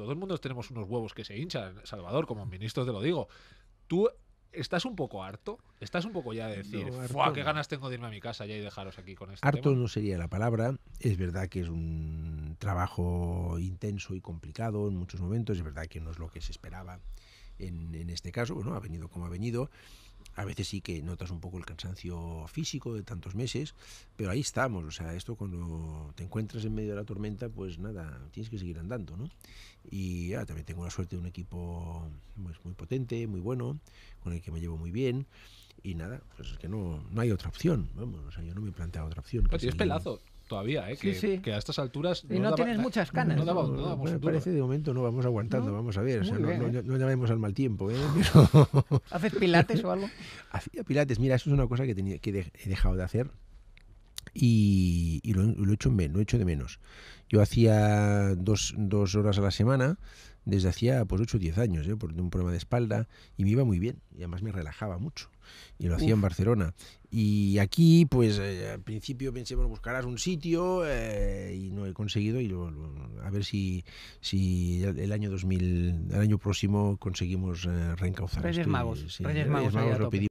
Todo el mundo tenemos unos huevos que se hinchan, Salvador, como ministro te lo digo. Tú ¿Estás un poco harto? ¿Estás un poco ya de decir, no, qué ganas tengo de irme a mi casa ya y dejaros aquí con esto? Harto no sería la palabra. Es verdad que es un trabajo intenso y complicado en muchos momentos. Es verdad que no es lo que se esperaba en, en este caso. Bueno, ha venido como ha venido a veces sí que notas un poco el cansancio físico de tantos meses, pero ahí estamos, o sea, esto cuando te encuentras en medio de la tormenta, pues nada, tienes que seguir andando, ¿no? Y ah, también tengo la suerte de un equipo pues, muy potente, muy bueno, con el que me llevo muy bien, y nada, pues es que no, no hay otra opción, vamos, o sea, yo no me he planteado otra opción. Pues pelazo todavía, ¿eh? que, a estas alturas... Y no, tienes muchas canas. No, daba, no, parece de momento no vamos aguantando, vamos a ver. no, llamemos al mal tiempo. ¿eh? ¿Haces pilates o algo? Hacía pilates, mira, eso es una cosa que, tenía, que he dejado de hacer y, lo, he hecho, lo de menos. Yo hacía dos, dos horas a la semana desde hacía pues 8 o 10 años, ¿eh? por un problema de espalda, y me iba muy bien, y además me relajaba mucho, y lo hacía en Barcelona. Y aquí, pues eh, al principio pensé, bueno, buscarás un sitio, eh, y no he conseguido, y a ver si, si el año 2000, el año próximo conseguimos eh, reencauzar. Reyes este Magos, sí,